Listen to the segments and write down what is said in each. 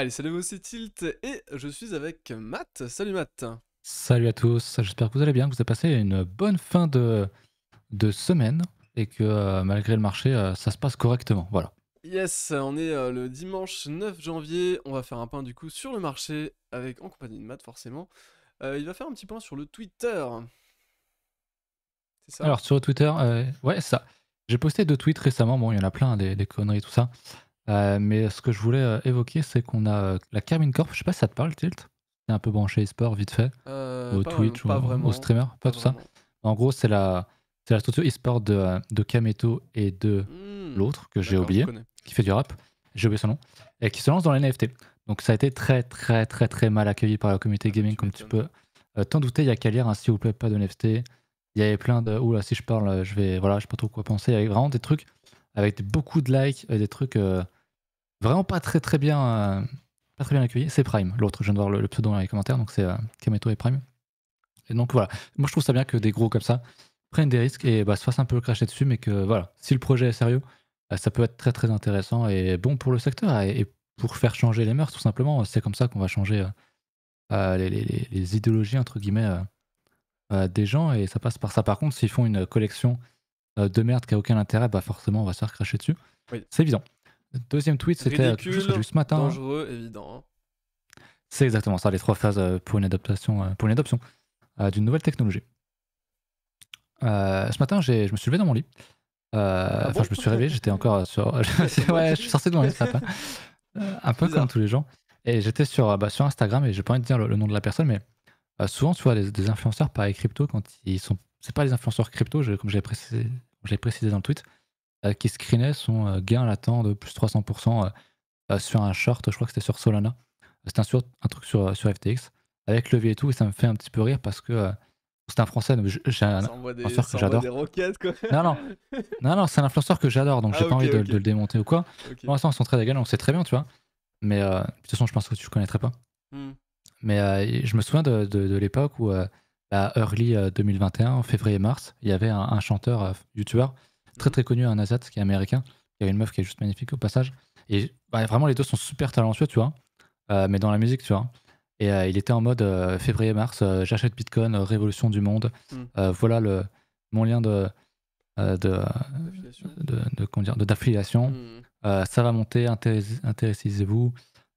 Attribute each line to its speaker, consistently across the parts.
Speaker 1: Allez, salut vous, c'est Tilt et je suis avec Matt. Salut Matt.
Speaker 2: Salut à tous, j'espère que vous allez bien, que vous avez passé une bonne fin de, semaine et que euh, malgré le marché, euh, ça se passe correctement. Voilà.
Speaker 1: Yes, on est euh, le dimanche 9 janvier, on va faire un pain du coup sur le marché avec en compagnie de Matt forcément. il va faire un petit point sur le Twitter.
Speaker 2: C'est ça Alors sur le Twitter, ouais, ça. J'ai posté deux tweets récemment, bon, il y en a plein, des, des conneries, tout ça. Euh, mais ce que je voulais euh, évoquer, c'est qu'on a euh, la Carmine Corp. Je sais pas si ça te parle, Tilt. est un peu branché e vite fait au Twitch au streamer, pas, tout ça. En gros, c'est la, c'est la structure e de, de Kameto et de hmm, l'autre que j'ai oublié, qui fait du rap. J'ai oublié son nom et qui se lance dans les NFT. Donc ça a été très très très très mal accueilli par la communauté ah, gaming, comme tu peux t'en douter. Il y a qu'à lire, hein, s'il vous plaît, pas de NFT. Il y avait plein de. Oula, si je parle, je vais. Voilà, je sais pas trop quoi penser. Il y avait vraiment des trucs avec beaucoup de likes, des trucs vraiment pas très très bien, euh, pas très bien accueilli. C'est Prime, l'autre. Je viens de voir le, pseudo dans les commentaires, donc c'est euh, Kameto et Prime. Et donc voilà, moi je trouve ça bien que des gros comme ça prennent des risques et bah, se fassent un peu cracher dessus, mais que voilà, si le projet est sérieux, bah, ça peut être très très intéressant et bon pour le secteur et, pour faire changer les mœurs tout simplement. C'est comme ça qu'on va changer euh, les, idéologies entre guillemets des gens et ça passe par ça. Par contre, s'ils font une collection de merde qui n'a aucun intérêt, bah forcément on va se faire cracher dessus. C'est évident deuxième tweet, c'était euh, ce matin. Hein.
Speaker 1: Dangereux, évident.
Speaker 2: C'est exactement ça, les trois phases euh, pour une adaptation, euh, pour une adoption d'une nouvelle technologie. ce matin, je me suis levé dans mon lit. Ah enfin, je me suis réveillé, j'étais encore sur. ouais, je suis sorti de mon lit Un peu comme tous les gens. Et j'étais sur, bah, sur Instagram, et j'ai pas envie de dire le, nom de la personne, mais souvent, tu vois, des influenceurs par crypto, quand ils sont. C'est pas les influenceurs crypto, comme j'ai précisé, précisé dans le tweet, euh, qui screenait son euh, gain latent de plus 300% euh, sur un short, je crois que c'était sur Solana. C'était un, un, truc sur, sur FTX, avec levier et tout, et ça me fait un petit peu rire parce que c'est un français, donc j'ai un influenceur que j'adore. Non, non, non, non c'est un influenceur que j'adore, donc j'ai ah, pas envie de, le démonter ou quoi. Pour l'instant, ils sont très dégâts, donc c'est très bien, tu vois. Mais de toute façon, je pense que tu le connaîtrais pas. Hmm. Mais je me souviens de, de, l'époque où, à bah, early 2021, en février-mars, il y avait un, un chanteur, youtubeur, très très connu, un Azat qui est américain. Il y a une meuf qui est juste magnifique au passage. Et bah, vraiment, les deux sont super talentueux, tu vois. Euh, mais dans la musique, tu vois. Et euh, il était en mode euh, février-mars, j'achète Bitcoin, révolution du monde. Hmm. voilà le, mon lien de de d'affiliation. De, de, hmm. ça va monter, intéressez-vous.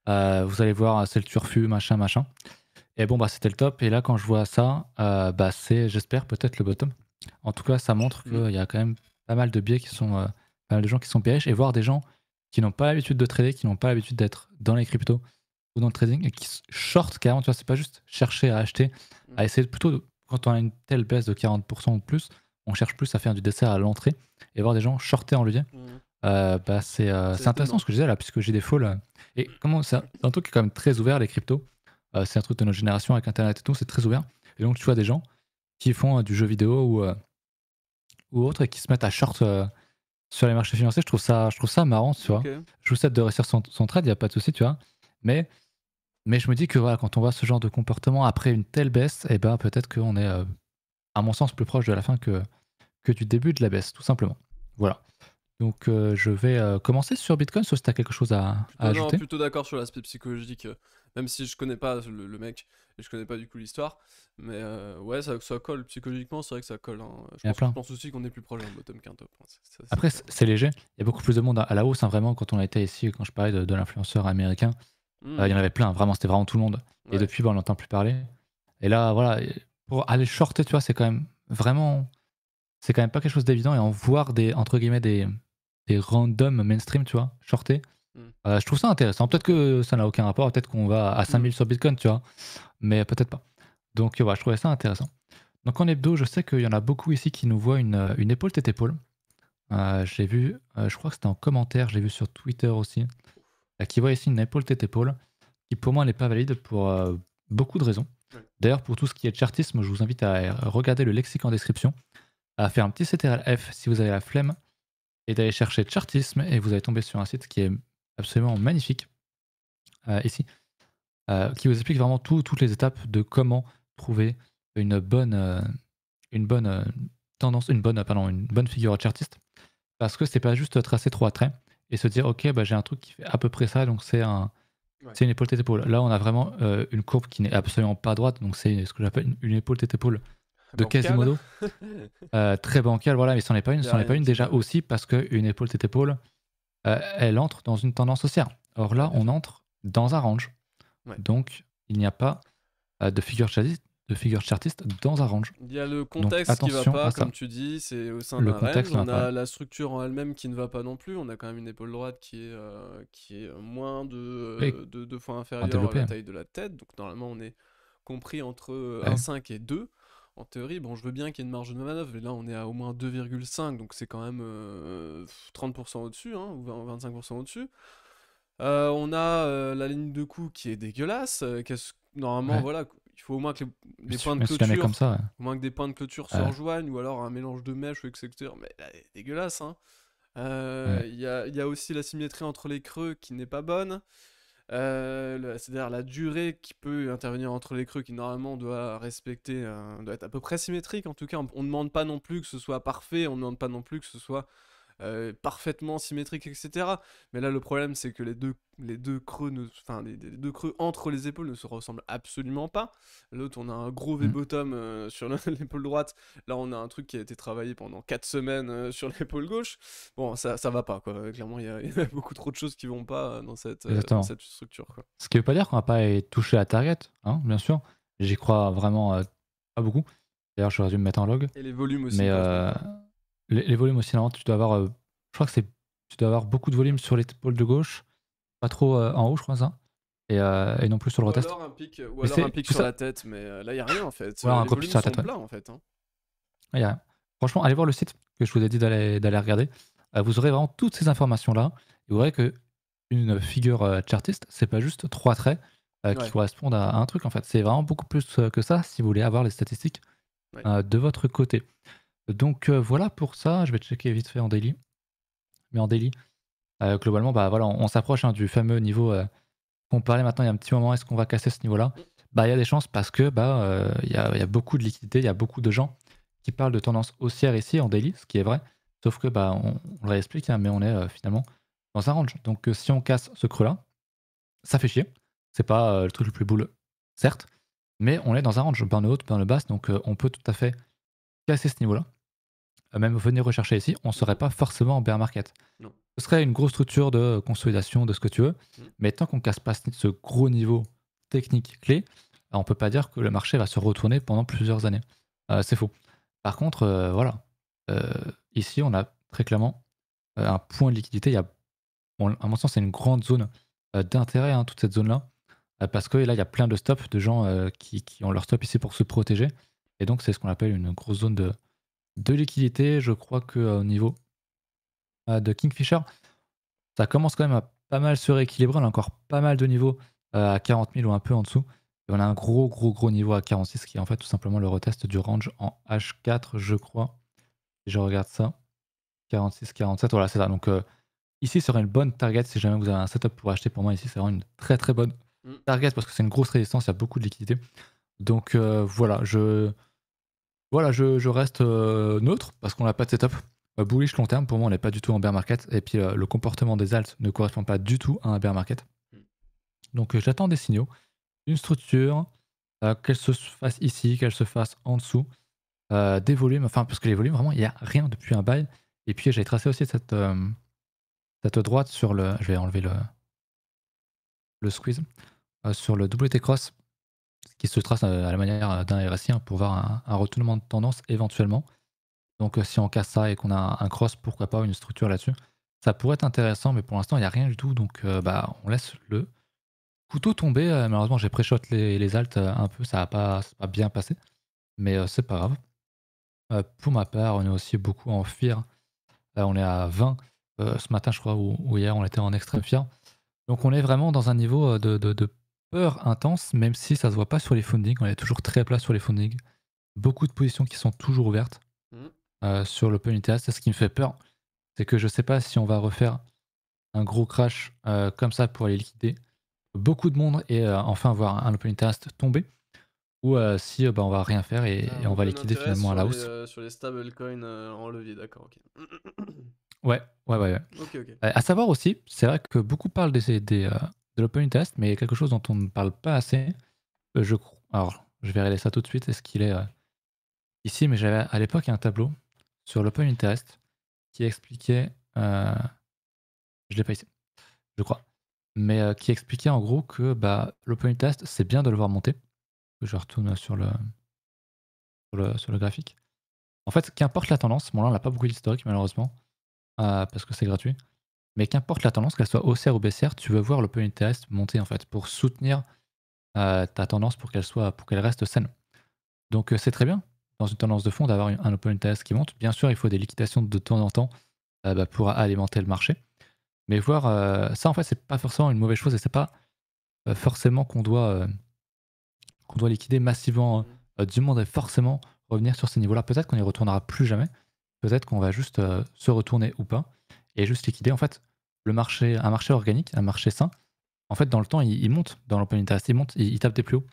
Speaker 2: vous allez voir, c'est le turfu, machin, machin. Et bon, bah, c'était le top. Et là, quand je vois ça, bah, c'est, j'espère, peut-être le bottom. En tout cas, ça montre hmm. qu'il y a quand même pas mal de biais qui sont, euh, pas mal de gens qui sont périches et voir des gens qui n'ont pas l'habitude de trader, qui n'ont pas l'habitude d'être dans les cryptos ou dans le trading et qui shortent carrément. Tu vois, c'est pas juste chercher à acheter, mm. à essayer plutôt quand on a une telle baisse de 40% ou plus, on cherche plus à faire du dessert à l'entrée et voir des gens shorter en levier. Mm. Euh, bah, euh, c'est intéressant ce que je disais là, puisque j'ai des folles. et comment c'est un, un, truc qui est quand même très ouvert, les cryptos. c'est un truc de notre génération avec Internet et tout, c'est très ouvert. Et donc, tu vois des gens qui font du jeu vidéo ou ou autres et qui se mettent à short euh, sur les marchés financiers. Je trouve ça, je trouve ça marrant, tu vois. Je vous souhaite de réussir son, trade, il n'y a pas de souci, tu vois. Mais, mais je me dis que voilà, quand on voit ce genre de comportement après une telle baisse, eh ben, peut-être qu'on est, euh, à mon sens, plus proche de la fin que, que du début de la baisse, tout simplement. Voilà. Donc euh, je vais euh, commencer sur Bitcoin, sauf si tu as quelque chose à, à ah ajouter. Non,
Speaker 1: plutôt d'accord sur l'aspect psychologique, euh, même si je connais pas le, mec et je connais pas du coup l'histoire. Mais ouais, ça, colle psychologiquement, c'est vrai que ça colle. Hein. Je, pense, plein. je, pense, aussi qu'on est plus proche d'un bottom qu'un top. Hein. Après,
Speaker 2: c'est léger. Il y a beaucoup plus de monde à, la hausse, hein, vraiment, quand on a été ici, quand je parlais de, l'influenceur américain. Hmm. Il y en avait plein, vraiment, c'était vraiment tout le monde. Et depuis, bah, on n'entend plus parler. Et là, voilà, pour aller shorter, tu vois, c'est quand même vraiment c'est quand même pas quelque chose d'évident et en voir des entre guillemets des, des randoms mainstream, tu vois, shortés. Hmm. Euh, je trouve ça intéressant. Peut-être que ça n'a aucun rapport, peut-être qu'on va à 5000 hmm. sur Bitcoin, tu vois, mais peut-être pas. Donc, voilà, je trouvais ça intéressant. Donc, en hebdo, je sais qu'il y en a beaucoup ici qui nous voient une, euh, épaule tête épaule. Euh, j'ai vu, je crois que c'était en commentaire, j'ai vu sur Twitter aussi, qui voit ici une épaule tête épaule, qui pour moi n'est pas valide pour beaucoup de raisons. D'ailleurs, pour tout ce qui est chartisme, je vous invite à regarder le lexique en description à faire un petit CTRL-F si vous avez la flemme et d'aller chercher chartisme et vous allez tomber sur un site qui est absolument magnifique euh, ici, euh, qui vous explique vraiment toutes les étapes de comment trouver une bonne, euh, une bonne tendance, une bonne, pardon, une bonne figure chartiste. Parce que c'est pas juste tracer trois traits et se dire ok bah, j'ai un truc qui fait à peu près ça donc c'est un une épaule tête épaule. Là on a vraiment une courbe qui n'est absolument pas droite donc c'est ce que j'appelle une épaule tête épaule de Quasimodo. Euh, très bancal voilà, mais ce n'est pas une. C'en est pas une déjà aussi parce qu'une épaule, cette épaule, euh, elle entre dans une tendance haussière. Or là, on entre dans un range. Donc, il n'y a pas euh, de figure chartiste de figure chartiste dans un range. Il y a le contexte qui ne va pas, comme
Speaker 1: tu dis, c'est au sein d'un range. On a la structure en elle-même qui ne va pas non plus. On a quand même une épaule droite qui est, qui est moins de, de deux fois inférieure à la taille de la tête. Donc normalement, on est compris entre un 1,5 et 2 en théorie, bon, je veux bien qu'il y ait une marge de manœuvre, mais là on est à au moins 2,5, donc c'est quand même 30% euh, au-dessus, hein, ou 25% au-dessus. Euh, on a euh, la ligne de coup qui est dégueulasse, normalement, voilà, il faut au moins que les, points de clôture, moins que des points de clôture se rejoignent, ou alors un mélange de mèches, etc. Mais là, dégueulasse, hein. Il y, a, y, a aussi la symétrie entre les creux qui n'est pas bonne. Euh, c'est-à-dire la durée qui peut intervenir entre les creux qui normalement doit respecter, doit être à peu près symétrique en tout cas. On ne demande pas non plus que ce soit parfait, on ne demande pas non plus que ce soit euh, parfaitement symétrique, etc. Mais là, le problème, c'est que les deux, les deux creux, enfin, les, deux creux entre les épaules ne se ressemblent absolument pas. L'autre, on a un gros V-bottom mmh. euh, sur l'épaule droite. Là, on a un truc qui a été travaillé pendant 4 semaines euh, sur l'épaule gauche. Bon, ça, ça va pas, quoi. Clairement, il y, a beaucoup trop de choses qui vont pas dans cette, cette structure. Quoi.
Speaker 2: Ce qui veut pas dire qu'on va pas touché à target, hein, bien sûr. J'y crois vraiment pas beaucoup. D'ailleurs, j'aurais dû me mettre en log. Et les volumes aussi. Mais, les, volumes aussi, tu dois avoir, euh, je crois que c'est, tu dois avoir beaucoup de volume sur l'épaule de gauche, pas trop euh, en haut, je crois ça. Et, euh, et, non plus sur le retest. Ou alors un pic, ou alors un pic sur la
Speaker 1: tête, mais là, il n'y a rien en fait. c'est un pic sur la tête. en fait, hein.
Speaker 2: franchement, allez voir le site que je vous ai dit d'aller regarder. vous aurez vraiment toutes ces informations-là. vous verrez que une figure chartiste, c'est pas juste trois traits qui correspondent à, un truc en fait. C'est vraiment beaucoup plus que ça si vous voulez avoir les statistiques de votre côté. Donc euh, voilà pour ça, je vais checker vite fait en daily. Mais en daily, euh, globalement, bah, voilà, on, s'approche hein, du fameux niveau euh, qu'on parlait maintenant il y a un petit moment, est-ce qu'on va casser ce niveau-là bah, Il y a des chances parce que bah, il y, a, beaucoup de liquidités, il y a beaucoup de gens qui parlent de tendance haussière ici en daily, ce qui est vrai. Sauf que bah, on, l'a expliqué, hein, mais on est finalement dans un range. Donc si on casse ce creux-là, ça fait chier. C'est pas le truc le plus boule certes, mais on est dans un range haut dans le bas donc on peut tout à fait casser ce niveau-là. Euh, même venir rechercher ici, on ne serait pas forcément en bear market. Ce serait une grosse structure de consolidation, de ce que tu veux, mm. mais tant qu'on ne casse pas ce gros niveau technique clé, euh, on ne peut pas dire que le marché va se retourner pendant plusieurs années. Euh, c'est faux. Par contre, voilà, ici, on a très clairement un point de liquidité. Il y a, à mon sens, c'est une grande zone d'intérêt, hein, toute cette zone-là, parce que là, il y a plein de stops de gens qui, ont leur stop ici pour se protéger. Et donc, c'est ce qu'on appelle une grosse zone de, de liquidité, je crois que euh, au niveau euh, de Kingfisher, ça commence quand même à pas mal se rééquilibrer. On a encore pas mal de niveaux euh, à 40 000 ou un peu en dessous. Et on a un gros, gros, gros niveau à 46 qui est en fait tout simplement le retest du range en H4, je crois. je regarde ça, 46, 47, voilà, c'est ça. Donc ici serait une bonne target si jamais vous avez un setup pour acheter. Pour moi, ici, c'est vraiment une très, très bonne mm. target parce que c'est une grosse résistance, il y a beaucoup de liquidité. Donc voilà, je voilà, je, reste euh, neutre parce qu'on n'a pas de setup. Euh, bullish long terme, pour moi, on n'est pas du tout en bear market. Et puis, euh, le comportement des alts ne correspond pas du tout à un bear market. Hmm. Donc, j'attends des signaux. Une structure, qu'elle se fasse ici, qu'elle se fasse en dessous. des volumes, enfin, parce que les volumes, vraiment, il n'y a rien depuis un bail. Et puis, j'ai tracé aussi cette, cette droite sur le. Je vais enlever le, le squeeze. sur le WT cross qui se trace euh, à la manière euh, d'un RSI hein, pour voir un, retournement de tendance éventuellement. Donc euh, si on casse ça et qu'on a un cross, pourquoi pas une structure là-dessus, ça pourrait être intéressant, mais pour l'instant il n'y a rien du tout, donc bah, on laisse le couteau tomber. malheureusement j'ai pré-shot les, les altes un peu, ça n'a pas, bien passé, mais c'est pas grave. pour ma part, on est aussi beaucoup en fire. Là on est à 20 ce matin je crois, ou, hier on était en extrême fear. Donc on est vraiment dans un niveau de intense, même si ça se voit pas sur les fundings. On est toujours très plat sur les fundings. Beaucoup de positions qui sont toujours ouvertes mmh. euh, sur l'Open Interest. ce qui me fait peur. C'est que je sais pas si on va refaire un gros crash euh, comme ça pour aller liquider. Beaucoup de monde et euh, enfin voir un Open Interest tomber. Ou si bah, on va rien faire et, ah, on va liquider finalement à la hausse.
Speaker 1: sur les coins en levier, d'accord.
Speaker 2: ouais, ouais, ouais. à savoir aussi, c'est vrai que beaucoup parlent des, des de l'open test, mais quelque chose dont on ne parle pas assez. Euh, je Alors, je vais révéler ça tout de suite. Est-ce qu'il est, euh, ici Mais j'avais à l'époque un tableau sur l'open interest qui expliquait. Euh, je l'ai pas ici, je crois. Mais euh, qui expliquait en gros que bah, l'open interest, c'est bien de le voir monter. Je retourne sur le, sur le, graphique. En fait, qu'importe la tendance, bon là on n'a pas beaucoup d'historique malheureusement, parce que c'est gratuit, mais qu'importe la tendance, qu'elle soit haussière ou baissière, tu veux voir le interest monter en fait pour soutenir euh, ta tendance pour qu'elle soit pour qu'elle reste saine. Donc euh, c'est très bien dans une tendance de fond d'avoir un open interest qui monte. Bien sûr, il faut des liquidations de temps en temps euh, bah, pour alimenter le marché. Mais voir ça en fait, c'est pas forcément une mauvaise chose et c'est pas forcément qu'on doit qu'on doit liquider massivement hein. mmh. du monde et forcément revenir sur ces niveaux-là. Peut-être qu'on n'y retournera plus jamais. Peut-être qu'on va juste se retourner ou pas et juste liquider. En fait, le marché, un marché organique, un marché sain, en fait, dans le temps, il, monte, dans l'open interest, il monte, il, tape des plus hauts.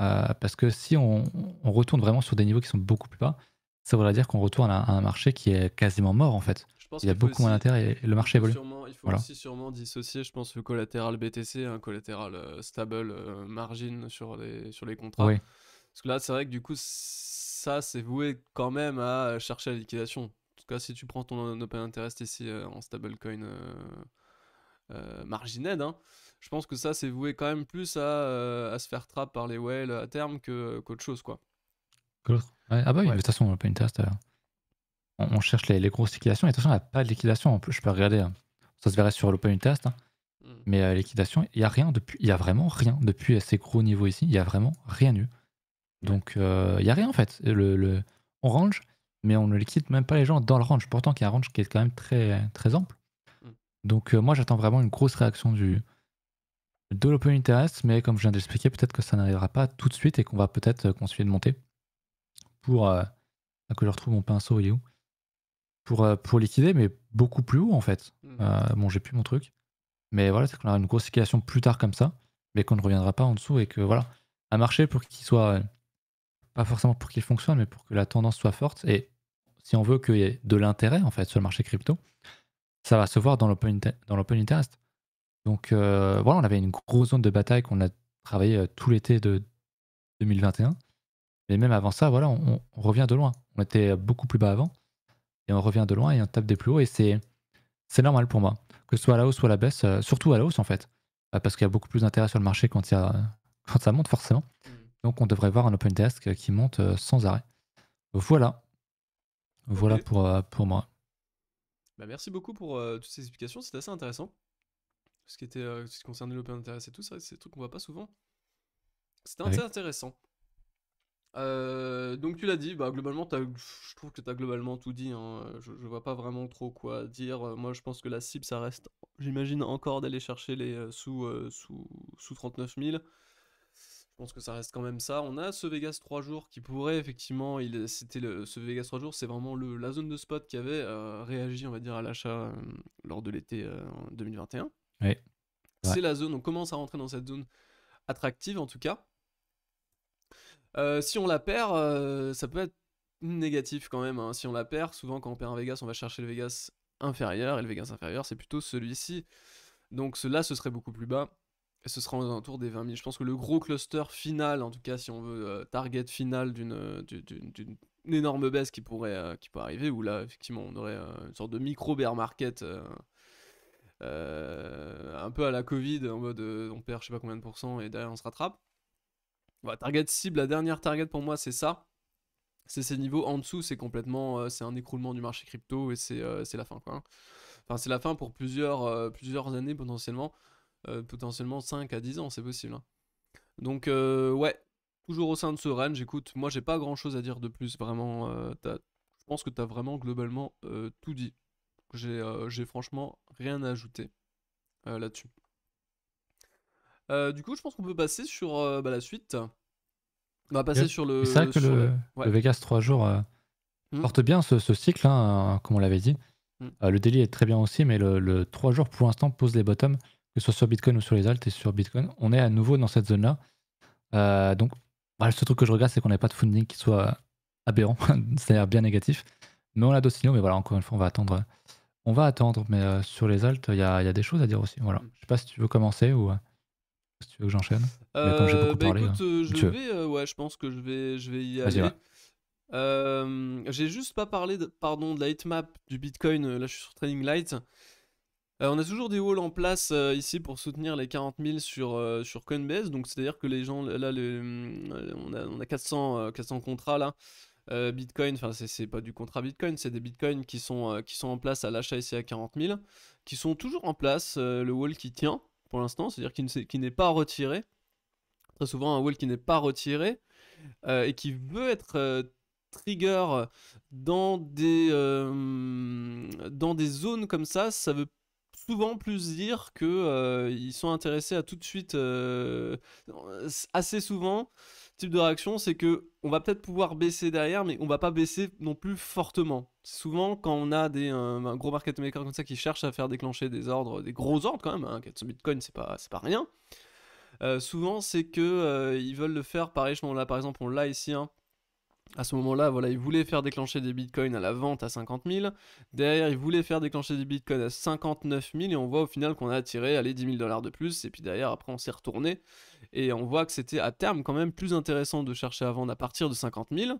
Speaker 2: Euh, parce que si on, retourne vraiment sur des niveaux qui sont beaucoup plus bas, ça voudrait dire qu'on retourne à, un marché qui est quasiment mort, en fait.
Speaker 1: il y a beaucoup moins d'intérêt et le marché évolue. Sûrement, il faut aussi sûrement dissocier, je pense, le collatéral BTC, un hein, collatéral euh, stable euh, margin sur les, sur les contrats. Parce que là, c'est vrai que du coup, ça, c'est voué quand même à chercher la liquidation tout cas, si tu prends ton open interest ici euh, en stablecoin euh, euh margined, hein, je pense que ça, c'est voué quand même plus à, euh, se faire trap par les whales à terme que, qu'autre chose, quoi.
Speaker 2: Ah bah oui, de toute façon, l'open interest, on, cherche les, grosses liquidations. Et façon, il n'y a pas de liquidation. plus, je peux regarder. Hein. Ça se verrait sur l'open interest. Hein. Hmm. Mais liquidation, il n'y a rien depuis, il y a vraiment rien depuis ces gros niveaux ici, il n'y a vraiment rien eu. Donc il y n'y a rien en fait. Le, le, Orange, mais on ne liquide même pas les gens dans le range, pourtant y a un range qui est quand même très, très ample. Mm. Donc euh, moi j'attends vraiment une grosse réaction du, de l'open interest, mais comme je viens d'expliquer, peut-être que ça n'arrivera pas tout de suite et qu'on va peut-être euh, continuer de monter pour euh, que je retrouve mon pinceau, il est où pour, pour liquider, mais beaucoup plus haut en fait. Mm. bon, j'ai plus mon truc. Mais voilà, c'est qu'on aura une grosse liquidation plus tard comme ça, mais qu'on ne reviendra pas en dessous et que voilà, un marché pour qu'il soit pas forcément pour qu'il fonctionne, mais pour que la tendance soit forte. Et si on veut qu'il y ait de l'intérêt, en fait, sur le marché crypto, ça va se voir dans l'open interest. Donc euh, voilà, on avait une grosse zone de bataille qu'on a travaillé euh, tout l'été de 2021. Mais même avant ça, voilà, on, revient de loin. On était beaucoup plus bas avant, et on revient de loin et on tape des plus hauts. Et c'est normal pour moi, que ce soit à la hausse ou à la baisse, euh, surtout à la hausse en fait, parce qu'il y a beaucoup plus d'intérêt sur le marché quand ça monte forcément. Mmh. Donc on devrait voir un open desk qui monte euh, sans arrêt. Voilà. Voilà pour, euh, pour moi.
Speaker 1: Bah, merci beaucoup pour euh, toutes ces explications, c'est assez intéressant. Ce qui, était, ce qui concernait l'open interest et tout, c'est des trucs qu'on voit pas souvent. C'était intéressant. donc tu l'as dit, bah, globalement, je trouve que tu as globalement tout dit. Hein. Je, ne vois pas vraiment trop quoi dire. Moi, je pense que la cible, ça reste, j'imagine, encore d'aller chercher les sous, sous, sous 39 000. Je pense que ça reste quand même ça. On a ce Vegas 3 jours qui pourrait effectivement, il, c'était le, ce Vegas 3 jours, c'est vraiment la zone de spot qui avait euh, réagi, on va dire, à l'achat euh, lors de l'été 2021. Euh, c'est la zone, on commence à rentrer dans cette zone attractive en tout cas. si on la perd, ça peut être négatif quand même. Hein. Si on la perd, souvent quand on perd un Vegas, on va chercher le Vegas inférieur et le Vegas inférieur, c'est plutôt celui-ci. Donc cela, ce serait beaucoup plus bas ce sera autour des 20 000. Je pense que le gros cluster final, en tout cas, si on veut, euh, target final euh, d'une énorme baisse qui pourrait, euh, qui arriver, où là, effectivement, on aurait une sorte de micro bear market. un peu à la Covid, en mode on perd je sais pas combien de pourcents et derrière on se rattrape. target cible, la dernière target pour moi c'est ça. C'est ces niveaux en dessous, c'est complètement, c'est un écroulement du marché crypto et c'est la fin quoi. Hein. Enfin c'est la fin pour plusieurs, plusieurs années potentiellement. Euh, potentiellement 5 à 10 ans, c'est possible. Hein. Donc euh, ouais, toujours au sein de ce range, écoute, moi j'ai pas grand chose à dire de plus, vraiment, euh, je pense que tu as vraiment globalement tout dit. J'ai franchement rien à ajouter là-dessus. du coup, je pense qu'on peut passer sur bah, la suite. On va passer sur le. C'est vrai que le,
Speaker 2: Vegas 3 jours hmm. porte bien ce, cycle, hein, comme on l'avait dit. Hmm. le daily est très bien aussi, mais le, le 3 jours pour l'instant pose les bottoms que ce soit sur Bitcoin ou sur les altes et sur Bitcoin, on est à nouveau dans cette zone-là. Euh, donc, bah, le ce truc que je regarde, c'est qu'on n'ait pas de funding qui soit euh, aberrant, c'est-à-dire bien négatif. Mais on a d'autres signaux, mais voilà, encore une fois, on va attendre. On va attendre, mais euh, sur les altes, il y, a, des choses à dire aussi. Voilà. Je sais pas si tu veux commencer ou si tu veux que j'enchaîne. je
Speaker 1: vais, je pense que je vais, je vais y aller. j'ai juste pas parlé, de, pardon, de la map du Bitcoin. Là, je suis sur Trading Light. Euh, on a toujours des walls en place euh, ici pour soutenir les 40 000 sur, euh, sur Coinbase. Donc c'est-à-dire que les gens, là, on, a, 400, 400 contrats là. Bitcoin, enfin c'est pas du contrat Bitcoin, c'est des Bitcoins qui sont, qui sont en place à l'achat ici à 40 000, qui sont toujours en place, le wall qui tient pour l'instant, c'est-à-dire qui n'est pas retiré. Très souvent un wall qui n'est pas retiré et qui veut être trigger dans des, dans des zones comme ça, ça veut souvent plus dire que euh, ils sont intéressés à tout de suite euh, assez souvent type de réaction c'est que on va peut-être pouvoir baisser derrière mais on va pas baisser non plus fortement souvent quand on a des un gros market maker comme ça qui cherche à faire déclencher des ordres des gros ordres quand même 400 hein, bitcoin c'est pas pas rien euh, souvent c'est que ils veulent le faire par échelon là par exemple on l'a ici hein, à ce moment-là, voilà, il voulait faire déclencher des bitcoins à la vente à 50 000. Derrière, il voulait faire déclencher des bitcoins à 59 000. Et on voit au final qu'on a attiré les 10 000 dollars de plus. Et puis derrière, après, on s'est retourné. Et on voit que c'était à terme quand même plus intéressant de chercher à vendre à partir de 50 000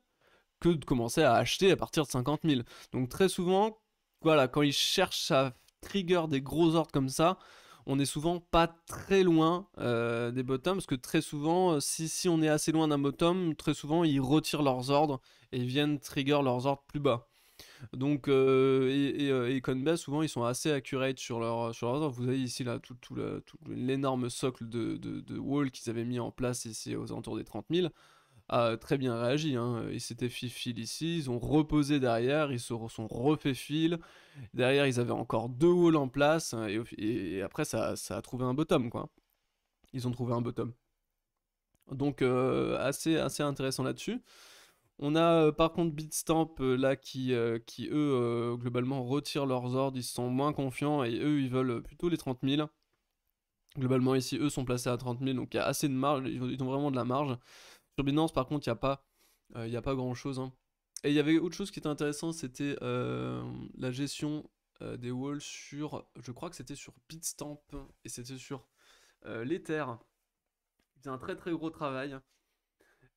Speaker 1: que de commencer à acheter à partir de 50 000. Donc très souvent, voilà, quand ils cherchent à trigger des gros ordres comme ça, on est souvent pas très loin euh, des bottoms, parce que très souvent, euh, si, on est assez loin d'un bottom, très souvent ils retirent leurs ordres et viennent trigger leurs ordres plus bas. Donc, euh, et, et, et souvent, ils sont assez accurate sur leurs sur Vous avez ici là tout, l'énorme socle de, de, de wall qu'ils avaient mis en place ici aux alentours des 30 000 a très bien réagi. Hein. Ils s'étaient fait ici, ils ont reposé derrière, ils se sont refait fil. Derrière, ils avaient encore deux walls en place, hein, et, après, ça, a trouvé un bottom, quoi. Ils ont trouvé un bottom. Donc, euh, assez, assez intéressant là-dessus. On a euh, par contre Bitstamp euh, là qui, qui eux globalement retirent leurs ordres, ils sont moins confiants et eux ils veulent plutôt les 30 000. Globalement ici eux sont placés à 30 000 donc il y a assez de marge, ils ont vraiment de la marge. Sur Binance, par contre, il n'y a pas, euh, a pas grand-chose. Hein. Et il y avait autre chose qui était intéressante, c'était euh, la gestion euh, des walls sur, je crois que c'était sur Bitstamp et c'était sur l'Ether. C'est un très très gros travail.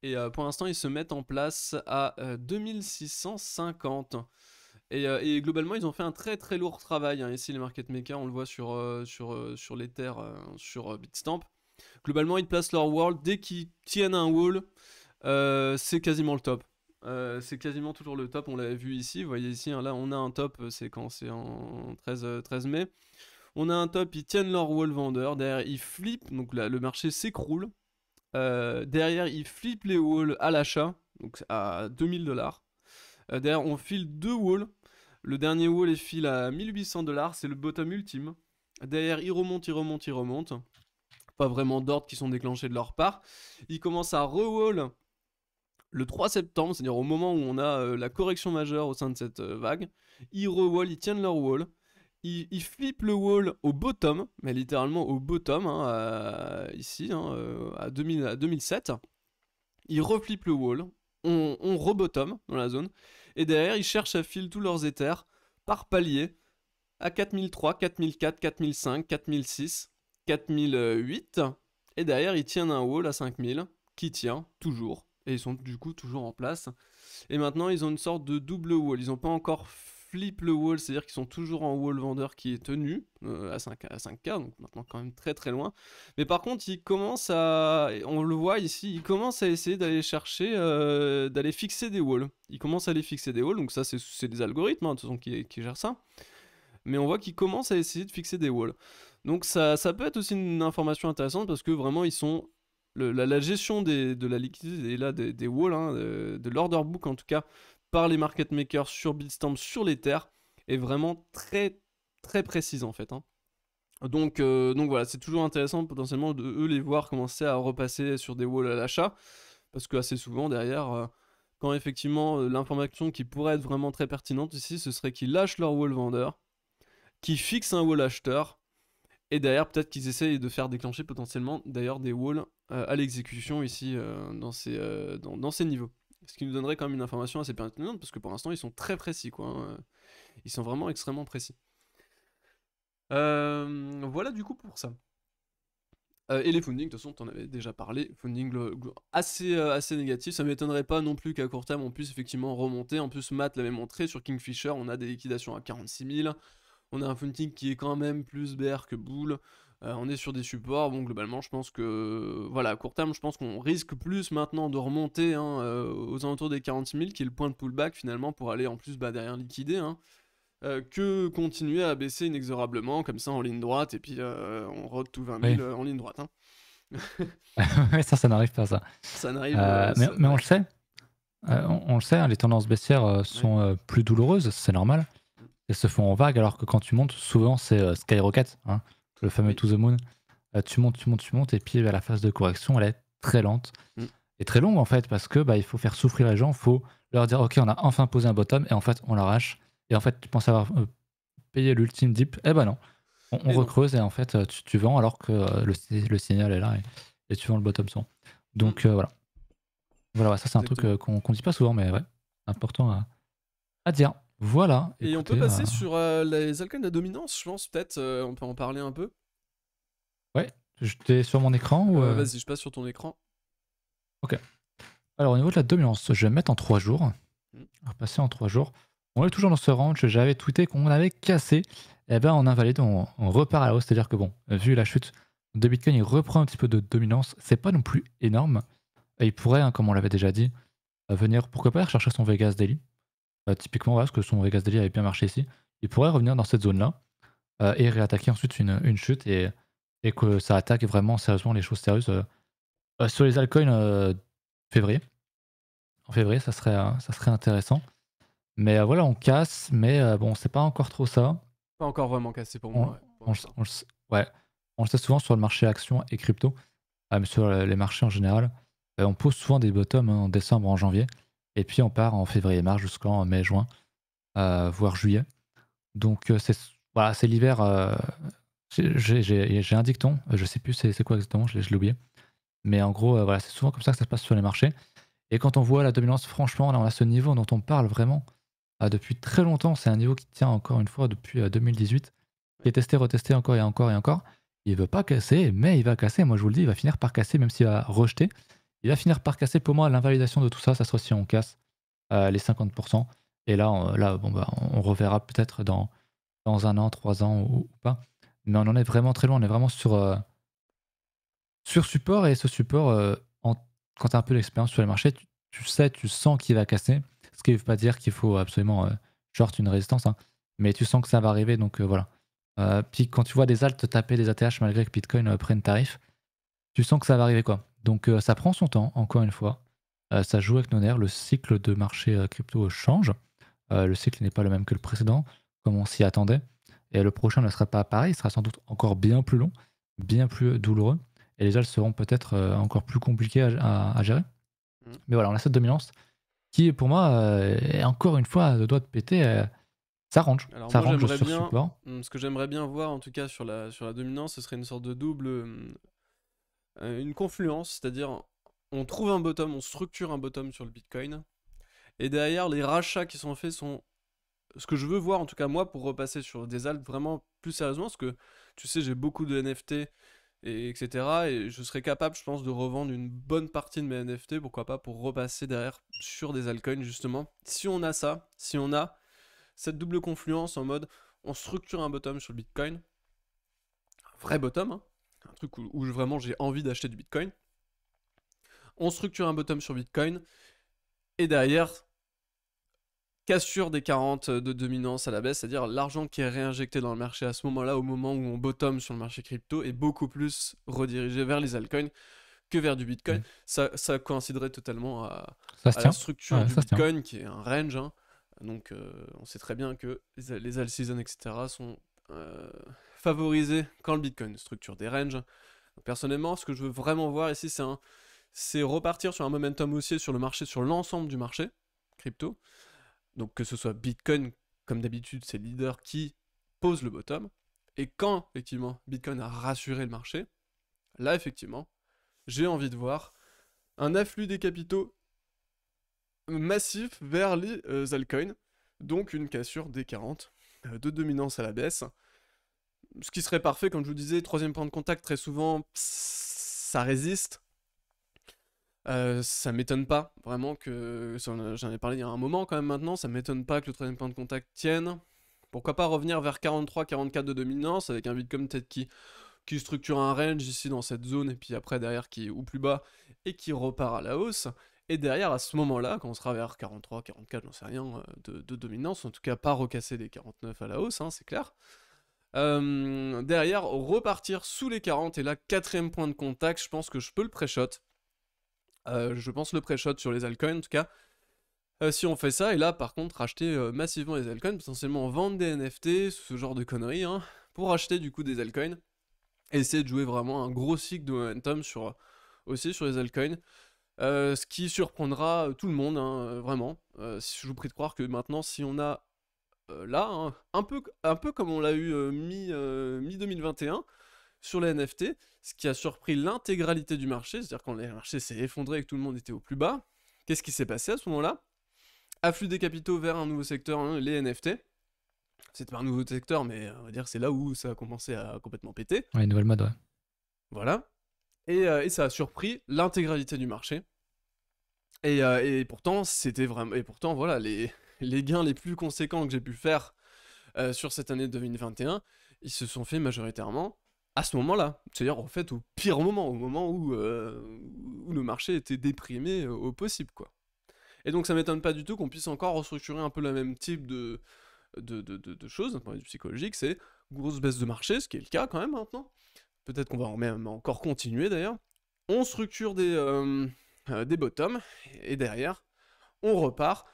Speaker 1: Et pour l'instant, ils se mettent en place à 2650. Et, globalement, ils ont fait un très très lourd travail. Hein. Ici, les market makers, on le voit sur, sur, sur l'Ether, sur Bitstamp. Globalement, ils placent leur world. Dès qu'ils tiennent un wall, euh, c'est quasiment le top. Euh, c'est quasiment toujours le top. On l'avait vu ici. Vous voyez ici, hein, là, on a un top. Euh, c'est quand C'est en 13, 13 mai. On a un top. Ils tiennent leur wall vendeur. Derrière, ils flippent. Donc le marché s'écroule. derrière, ils flippent les walls à l'achat. Donc à 2000 dollars. derrière, on file deux walls. Le dernier wall est file à 1800 dollars. C'est le bottom ultime. Derrière, il remonte, il remonte, il remonte pas vraiment d'ordre qui sont déclenchés de leur part. Ils commencent à re-wall le 3 septembre, c'est-à-dire au moment où on a euh, la correction majeure au sein de cette euh, vague. Ils re-wall, ils tiennent leur wall. Ils, flippent le wall au bottom, mais littéralement au bottom, hein, ici, hein, euh, à, 2007. Ils reflippent le wall, on, on rebottom dans la zone, et derrière ils cherchent à filer tous leurs éthers par palier à 4003, 4004, 4005, 4006, 4008. Et derrière, ils tiennent un wall à 5000 qui tient toujours. Et ils sont du coup toujours en place. Et maintenant, ils ont une sorte de double wall. Ils n'ont pas encore flip le wall, c'est-à-dire qu'ils sont toujours en wall vendeur qui est tenu euh, à, 5, à 5K, donc maintenant quand même très très loin. Mais par contre, ils commencent à, on le voit ici, ils commencent à essayer d'aller chercher, euh, d'aller fixer des walls. Ils commencent à les fixer des walls, donc ça c'est des algorithmes hein, de toute façon qui, qui gèrent ça. Mais on voit qu'ils commencent à essayer de fixer des walls. Donc ça, ça peut être aussi une information intéressante parce que vraiment ils sont la, gestion de la liquidité et là des, des walls, hein, de, l'order book en tout cas, par les market makers sur Bitstamp, sur les terres, est vraiment très très précise en fait. Hein. Donc, euh, donc voilà, c'est toujours intéressant potentiellement de eux les voir commencer à repasser sur des walls à l'achat, parce que assez souvent derrière, euh, quand effectivement euh, l'information qui pourrait être vraiment très pertinente ici, ce serait qu'ils lâchent leur wall vendeur, qu'ils fixent un wall acheteur, et derrière, peut-être qu'ils essayent de faire déclencher potentiellement d'ailleurs des walls euh, à l'exécution ici euh, dans, ces, euh, dans, ces niveaux. Ce qui nous donnerait quand même une information assez pertinente parce que pour l'instant ils sont très précis quoi. Hein. Ils sont vraiment extrêmement précis. voilà du coup pour ça. et les funding, de toute façon, on en avait déjà parlé. Funding assez, assez négatif. Ça m'étonnerait pas non plus qu'à court terme on puisse effectivement remonter. En plus, Matt l'avait montré sur Kingfisher, on a des liquidations à 46 000. On a un funding qui est quand même plus BR que boule. Euh, on est sur des supports. Bon, globalement, je pense que, voilà, à court terme, je pense qu'on risque plus maintenant de remonter hein, euh, aux alentours des 46 000, qui est le point de pullback finalement pour aller en plus bah, derrière liquider, hein. euh, que continuer à baisser inexorablement comme ça en ligne droite et puis on rote tout 20 000 en ligne droite. mais
Speaker 2: hein. ça, ça n'arrive pas, ça. Ça n'arrive pas. Mais, on le sait. On, le sait, les tendances baissières sont plus douloureuses, c'est normal se font en vague, alors que quand tu montes, souvent c'est euh, Skyrocket, hein, le fameux To The Moon. Euh, tu montes, tu montes, tu montes, et puis bah, la phase de correction, elle est très lente mm. et très longue en fait, parce que bah, il faut faire souffrir les gens, il faut leur dire ok, on a enfin posé un bottom, et en fait on l'arrache, et en fait tu penses avoir euh, payé l'ultime dip, et eh ben non, on, recreuse et en fait tu, vends alors que le, le, signal est là et, tu vends le bottom son Donc mm. voilà. Voilà, ça c'est un truc qu'on dit pas souvent, mais ouais, important à, à dire. Voilà. Et on peut passer euh,
Speaker 1: sur euh, les alcools de la dominance, je pense, peut-être. Euh, on peut en parler un peu.
Speaker 2: Ouais, j'étais sur mon écran ou. Vas-y,
Speaker 1: je passe sur ton écran.
Speaker 2: Ok. Alors, au niveau de la dominance, je vais mettre en 3 jours. Hmm. On va passer en 3 jours. On est toujours dans ce range. J'avais tweeté qu'on avait cassé. Et eh ben, on invalide, on, on repart à la hausse. C'est-à-dire que, bon, vu la chute de Bitcoin, il reprend un petit peu de dominance. C'est pas non plus énorme. Et il pourrait, hein, comme on l'avait déjà dit, venir, pourquoi pas, rechercher son Vegas Daily euh, typiquement, parce que son Vegas Daily avait bien marché ici. Il pourrait revenir dans cette zone-là euh, et réattaquer ensuite une, chute et, et, que ça attaque vraiment sérieusement les choses sérieuses. Euh, sur les altcoins, février. En février, ça serait, hein, ça serait intéressant. Mais voilà, on casse, mais bon, c'est pas encore trop ça.
Speaker 1: Pas encore vraiment cassé pour moi.
Speaker 2: On, le sait souvent sur le marché actions et crypto, mais sur les marchés en général. on pose souvent des bottoms hein, en décembre, en janvier. Et puis on part en février-mars jusqu'en mai-juin, euh, voire juillet. Donc euh, c'est l'hiver. Euh, j'ai un dicton, je ne sais plus c'est quoi exactement, je l'ai oublié. Mais en gros, c'est souvent comme ça que ça se passe sur les marchés. Et quand on voit la dominance, franchement, là on a ce niveau dont on parle vraiment depuis très longtemps. C'est un niveau qui tient encore une fois depuis 2018, qui est testé, retesté encore et encore et encore. Il ne veut pas casser, mais il va casser. Moi je vous le dis, il va finir par casser, même s'il va rejeter. Il va finir par casser pour moi l'invalidation de tout ça. Ça sera si on casse euh, les 50%. Et là, bah, on, on reverra peut-être dans, dans un an, trois ans ou, pas. Mais on en est vraiment très loin. On est vraiment sur, euh, sur support. Et ce support, euh, quand tu as un peu d'expérience sur les marchés, tu, sais, tu sens qu'il va casser. Ce qui ne veut pas dire qu'il faut absolument short une résistance. Hein. Mais tu sens que ça va arriver. Donc voilà. puis quand tu vois des alts taper des ATH malgré que Bitcoin prenne tarif, tu sens que ça va arriver quoi. Donc euh, ça prend son temps, encore une fois. Euh, ça joue avec nos nerfs. Le cycle de marché euh, crypto change. le cycle n'est pas le même que le précédent, comme on s'y attendait. Et le prochain ne sera pas pareil, il sera sans doute encore bien plus long, bien plus douloureux. Et les ailes seront peut-être encore plus compliqués à, gérer. Mm. Mais voilà, on a cette dominance qui, pour moi, encore une fois de doigt de péter. Ça range. ça range sur ce support.
Speaker 1: Mm, ce que j'aimerais bien voir, en tout cas, sur la, sur la dominance, ce serait une sorte de double mm, euh, une confluence, c'est-à-dire on trouve un bottom, on structure un bottom sur le Bitcoin, et derrière les rachats qui sont faits sont ce que je veux voir en tout cas moi pour repasser sur des altes vraiment plus sérieusement, parce que tu sais j'ai beaucoup de NFT etc. Et je serais capable, je pense, de revendre une bonne partie de mes NFT, pourquoi pas, pour repasser derrière sur des altcoins, justement. Si on a ça, si on a cette double confluence en mode on structure un bottom sur le Bitcoin, un vrai bottom, hein, un truc où, vraiment j'ai envie d'acheter du Bitcoin. On structure un bottom sur Bitcoin et derrière, cassure des 40 de dominance à la baisse, c'est-à-dire l'argent qui est réinjecté dans le marché à ce moment-là, au moment où on bottom sur le marché crypto, est beaucoup plus redirigé vers les altcoins que vers du Bitcoin. Ça, ça, coïnciderait totalement à, la structure du Bitcoin, qui est un range. Hein. Donc euh, on sait très bien que les, les all-season, etc., sont... Euh, favoriser quand le Bitcoin structure des ranges. Personnellement, ce que je veux vraiment voir ici, c'est repartir sur un momentum haussier sur le marché, sur l'ensemble du marché crypto. Donc que ce soit Bitcoin, comme d'habitude, c'est le leader qui pose le bottom. Et quand effectivement Bitcoin a rassuré le marché, là effectivement, j'ai envie de voir un afflux des capitaux massif vers les euh, altcoins, donc une cassure des 40 euh, de dominance à la baisse ce qui serait parfait, comme je vous disais, troisième point de contact, très souvent, ça résiste. Euh, ça m'étonne pas, vraiment, que. J'en ai parlé il y a un moment quand même maintenant, ça m'étonne pas que le troisième point de contact tienne. Pourquoi pas revenir vers 43-44 de dominance avec un vide comme être qui, qui structure un range ici dans cette zone, et puis après derrière qui est ou plus bas et qui repart à la hausse. Et derrière, à ce moment-là, quand on sera vers 43, 44, j'en sais rien, euh, de, dominance, en tout cas pas recasser des 49 à la hausse, hein, c'est clair. Euh, derrière, repartir sous les 40. Et là, quatrième point de contact, je pense que je peux le pré-shot. Euh, je pense le pré-shot sur les altcoins, en tout cas. Euh, si on fait ça, et là, par contre, racheter massivement les altcoins, potentiellement vendre des NFT, ce genre de conneries, hein, pour acheter du coup des altcoins. Essayer de jouer vraiment un gros cycle de momentum sur, aussi sur les altcoins. ce qui surprendra tout le monde, hein, vraiment. je vous prie de croire que maintenant, si on a euh, là, hein, un, peu, un peu comme on l'a eu euh, mi-2021 euh, sur les NFT, ce qui a surpris l'intégralité du marché, c'est-à-dire quand les marchés s'est effondré et que tout le monde était au plus bas, qu'est-ce qui s'est passé à ce moment-là Afflux des capitaux vers un nouveau secteur, hein, les NFT. C'est pas un nouveau secteur, mais on va dire c'est là où ça a commencé à complètement péter. Ouais, nouvelle mode, ouais. Voilà. Et, ça a surpris l'intégralité du marché. Et, et, pourtant, c'était vraiment. Et pourtant, voilà, les, les gains les plus conséquents que j'ai pu faire euh, sur cette année 2021, ils se sont faits majoritairement à ce moment-là. C'est-à-dire, en fait, au pire moment, au moment où, euh, où le marché était déprimé euh, au possible, quoi. Et donc, ça m'étonne pas du tout qu'on puisse encore restructurer un peu le même type de, choses, d'un point de vue psychologique, c'est grosse baisse de marché, ce qui est le cas quand même maintenant. Peut-être qu'on va même encore continuer d'ailleurs. On structure des bottoms, et derrière, on repart